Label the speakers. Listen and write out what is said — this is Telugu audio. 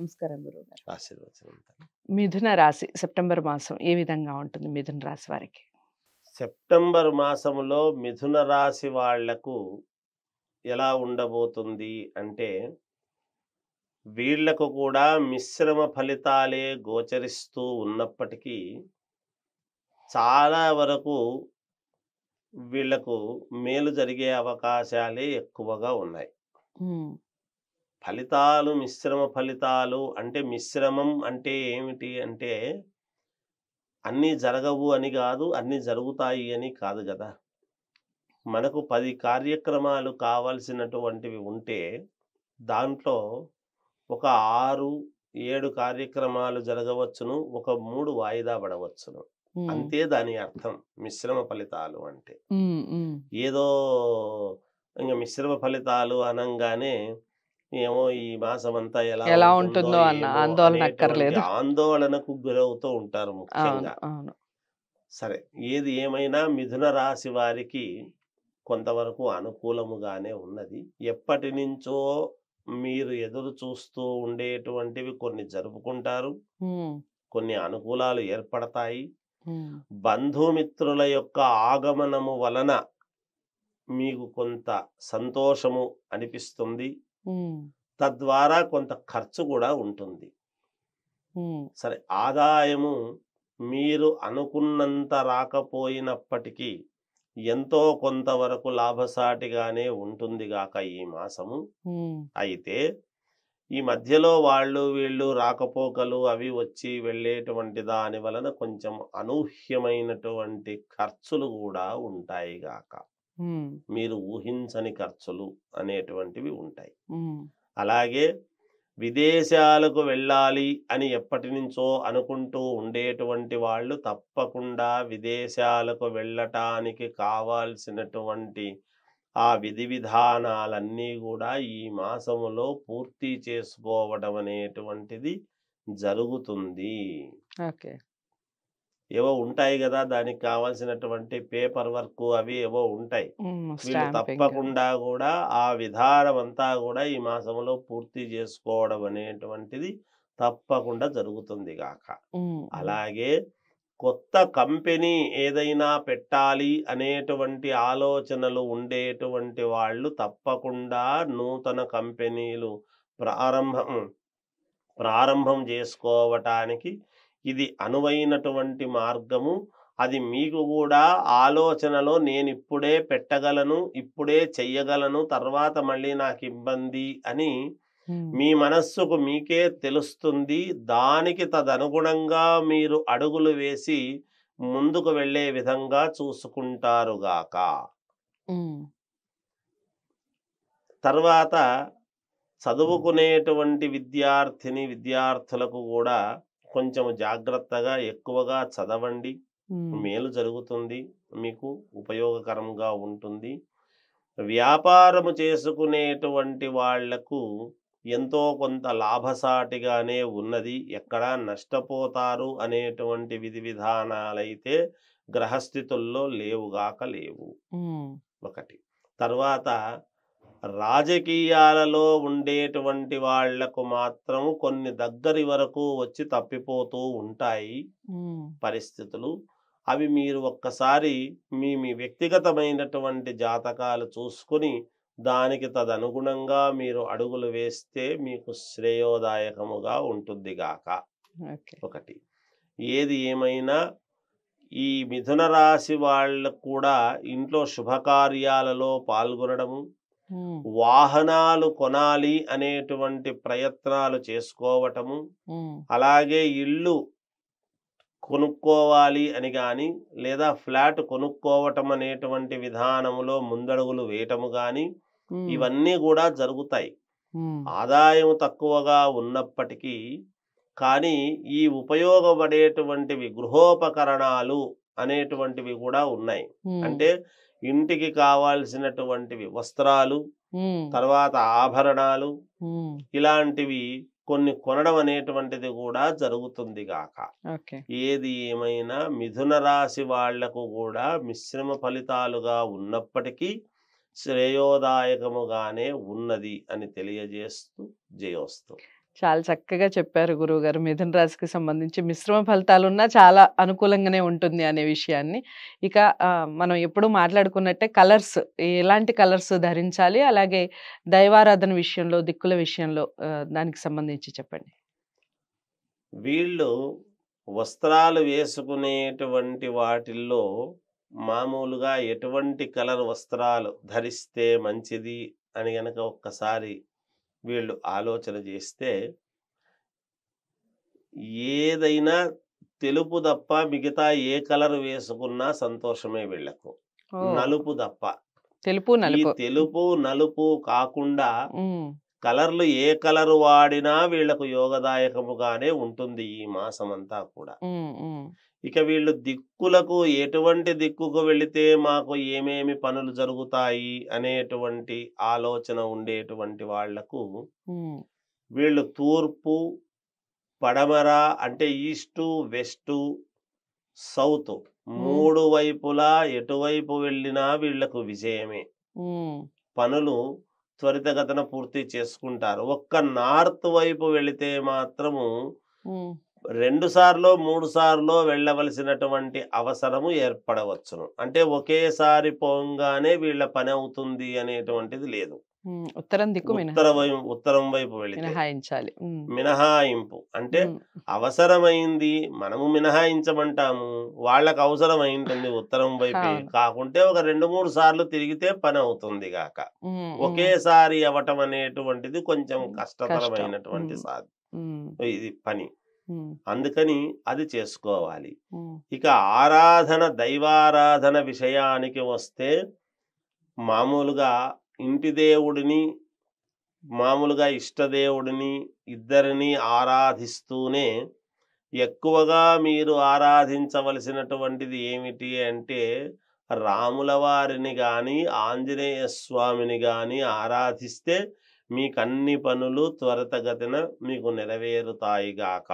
Speaker 1: నమస్కారం
Speaker 2: గురుగారు
Speaker 1: మిథున రాశి సెప్టెంబర్ మాసం ఏ విధంగా ఉంటుంది మిథున రాశి వారికి
Speaker 2: సెప్టెంబర్ మాసంలో మిథున రాశి వాళ్లకు ఎలా ఉండబోతుంది అంటే వీళ్లకు కూడా మిశ్రమ ఫలితాలే గోచరిస్తూ ఉన్నప్పటికీ చాలా వరకు వీళ్లకు మేలు జరిగే అవకాశాలే ఎక్కువగా ఉన్నాయి ఫలితాలు మిశ్రమ ఫలితాలు అంటే మిశ్రమం అంటే ఏమిటి అంటే అన్నీ జరగవు అని కాదు అన్నీ జరుగుతాయి అని కాదు కదా మనకు పది కార్యక్రమాలు కావాల్సినటువంటివి ఉంటే దాంట్లో ఒక ఆరు ఏడు కార్యక్రమాలు జరగవచ్చును ఒక మూడు వాయిదా పడవచ్చును అంతే దాని అర్థం మిశ్రమ ఫలితాలు అంటే ఏదో ఇంకా మిశ్రమ ఫలితాలు అనంగానే ఏమో ఈ మాసం అంతా ఎలా ఎలా ఉంటుందో అన్న ఆందోళన అక్కర్లేదు ఆందోళనకు గురవుతూ ఉంటారు ముఖ్యంగా సరే ఏది ఏమైనా మిథున రాశి వారికి కొంతవరకు అనుకూలముగానే ఉన్నది ఎప్పటి నుంచో మీరు ఎదురు చూస్తూ ఉండేటువంటివి కొన్ని జరుపుకుంటారు కొన్ని అనుకూలాలు ఏర్పడతాయి బంధుమిత్రుల యొక్క ఆగమనము వలన మీకు కొంత సంతోషము అనిపిస్తుంది తద్వారా కొంత ఖర్చు కూడా ఉంటుంది సరే ఆదాయము మీరు అనుకున్నంత రాకపోయినప్పటికీ ఎంతో కొంతవరకు లాభసాటిగానే ఉంటుంది గాక ఈ మాసము అయితే ఈ మధ్యలో వాళ్ళు వీళ్ళు రాకపోకలు అవి వచ్చి వెళ్ళేటువంటి దాని వలన కొంచెం అనూహ్యమైనటువంటి ఖర్చులు కూడా ఉంటాయి గాక మీరు ఊహించని ఖర్చులు అనేటువంటివి ఉంటాయి అలాగే విదేశాలకు వెళ్ళాలి అని ఎప్పటి నుంచో అనుకుంటూ ఉండేటువంటి వాళ్ళు తప్పకుండా విదేశాలకు వెళ్ళటానికి కావాల్సినటువంటి ఆ విధి విధానాలన్నీ కూడా ఈ మాసములో పూర్తి చేసుకోవడం అనేటువంటిది జరుగుతుంది ఓకే ఏవో ఉంటాయి కదా దానికి కావాల్సినటువంటి పేపర్ వర్క్ అవి ఏవో ఉంటాయి వీళ్ళు తప్పకుండా కూడా ఆ విధానం అంతా కూడా ఈ మాసంలో పూర్తి చేసుకోవడం అనేటువంటిది తప్పకుండా జరుగుతుంది కాక అలాగే కొత్త కంపెనీ ఏదైనా పెట్టాలి అనేటువంటి ఆలోచనలు ఉండేటువంటి వాళ్ళు తప్పకుండా నూతన కంపెనీలు ప్రారంభం ప్రారంభం చేసుకోవటానికి ఇది అనువైనటువంటి మార్గము అది మీకు కూడా ఆలోచనలో నేను ఇప్పుడే పెట్టగలను ఇప్పుడే చెయ్యగలను తర్వాత మళ్ళీ నాకు ఇబ్బంది అని మీ మనస్సుకు మీకే తెలుస్తుంది దానికి తదనుగుణంగా మీరు అడుగులు వేసి ముందుకు వెళ్ళే విధంగా చూసుకుంటారుగాక తర్వాత చదువుకునేటువంటి విద్యార్థిని విద్యార్థులకు కూడా కొంచెం జాగ్రత్తగా ఎక్కువగా చదవండి మేలు జరుగుతుంది మీకు ఉపయోగకరంగా ఉంటుంది వ్యాపారము చేసుకునేటువంటి వాళ్లకు ఎంతో కొంత లాభసాటిగానే ఉన్నది ఎక్కడా నష్టపోతారు అనేటువంటి విధి విధానాలైతే గ్రహస్థితుల్లో లేవుగాక లేవు ఒకటి తర్వాత రాజకీయాలలో ఉండేటువంటి వాళ్లకు మాత్రం కొన్ని దగ్గరి వరకు వచ్చి తప్పిపోతూ ఉంటాయి పరిస్థితులు అవి మీరు ఒక్కసారి మీ మీ వ్యక్తిగతమైనటువంటి జాతకాలు చూసుకుని దానికి తదనుగుణంగా మీరు అడుగులు వేస్తే మీకు శ్రేయోదాయకముగా ఉంటుంది గాక ఒకటి ఏది ఏమైనా ఈ మిథున రాశి వాళ్ళకు కూడా ఇంట్లో శుభకార్యాలలో పాల్గొనడము వాహనాలు కొనాలి అనేటువంటి ప్రయత్నాలు చేసుకోవటము అలాగే ఇల్లు కొనుక్కోవాలి అని కానీ లేదా ఫ్లాట్ కొనుక్కోవటం అనేటువంటి విధానములో ముందడుగులు వేయటము కానీ ఇవన్నీ కూడా జరుగుతాయి ఆదాయం తక్కువగా ఉన్నప్పటికీ కానీ ఈ ఉపయోగపడేటువంటివి గృహోపకరణాలు అనేటువంటివి కూడా ఉన్నాయి అంటే ఇంటికి కావాల్సినటువంటివి వస్త్రాలు తర్వాత ఆభరణాలు ఇలాంటివి కొన్ని కొనడం అనేటువంటిది కూడా జరుగుతుంది గాక ఏది ఏమైనా మిథున రాశి వాళ్లకు కూడా మిశ్రమ ఫలితాలుగా ఉన్నప్పటికీ శ్రేయోదాయకముగానే ఉన్నది అని తెలియజేస్తూ జయోస్తు
Speaker 1: చాలా చక్కగా చెప్పారు గురువుగారు మిథున రాశికి సంబంధించి మిశ్రమ ఫలితాలు ఉన్నా చాలా అనుకూలంగానే ఉంటుంది అనే విషయాన్ని ఇక మనం ఎప్పుడూ మాట్లాడుకున్నట్టే కలర్స్ ఎలాంటి కలర్స్ ధరించాలి అలాగే దైవారాధన విషయంలో దిక్కుల విషయంలో దానికి సంబంధించి చెప్పండి
Speaker 2: వీళ్ళు వస్త్రాలు వేసుకునేటువంటి వాటిల్లో మామూలుగా ఎటువంటి కలర్ వస్త్రాలు ధరిస్తే మంచిది అని గనక ఒక్కసారి వీళ్ళు ఆలోచన చేస్తే ఏదైనా తెలుపు తప్ప మిగతా ఏ కలర్ వేసుకున్నా సంతోషమే వీళ్లకు నలుపు తప్ప తెలుపు తెలుపు నలుపు కాకుండా కలర్లు ఏ కలర్ వాడినా వీళ్లకు యోగదాయకముగానే ఉంటుంది ఈ మాసం అంతా కూడా ఇక వీళ్ళు దిక్కులకు ఎటువంటి దిక్కుకు వెళితే మాకు ఏమేమి పనులు జరుగుతాయి అనేటువంటి ఆలోచన ఉండేటువంటి వాళ్లకు వీళ్ళు తూర్పు పడమర అంటే ఈస్టు వెస్ట్ సౌత్ మూడు వైపులా ఎటువైపు వెళ్ళినా వీళ్లకు విజయమే పనులు త్వరితగతన పూర్తి చేసుకుంటారు ఒక్క నార్త్ వైపు వెళితే మాత్రము రెండు సార్లు మూడు సార్లు వెళ్ళవలసినటువంటి అవసరము ఏర్పడవచ్చును అంటే ఒకేసారి పోగానే వీళ్ళ పని అవుతుంది అనేటువంటిది లేదు ఉత్తరం దిక్కు ఉత్తర ఉత్తరం వైపు వెళ్ళి
Speaker 1: మినహాయించాలి
Speaker 2: మినహాయింపు అంటే అవసరమైంది మనము మినహాయించమంటాము వాళ్ళకు అవసరమైంటుంది ఉత్తరం వైపు కాకుంటే ఒక రెండు మూడు సార్లు తిరిగితే పని అవుతుంది గాక ఒకేసారి అవటం అనేటువంటిది కొంచెం కష్టతరమైనటువంటి సాధ్యం ఇది పని అందుకని అది చేసుకోవాలి ఇక ఆరాధన దైవారాధన విషయానికి వస్తే మామూలుగా ఇంటి దేవుడిని మామూలుగా ఇష్టదేవుడిని ఇద్దరిని ఆరాధిస్తూనే ఎక్కువగా మీరు ఆరాధించవలసినటువంటిది ఏమిటి అంటే రాముల వారిని కానీ ఆంజనేయ స్వామిని కానీ ఆరాధిస్తే మీకు అన్ని పనులు త్వరతగతిన మీకు నెరవేరుతాయిగాక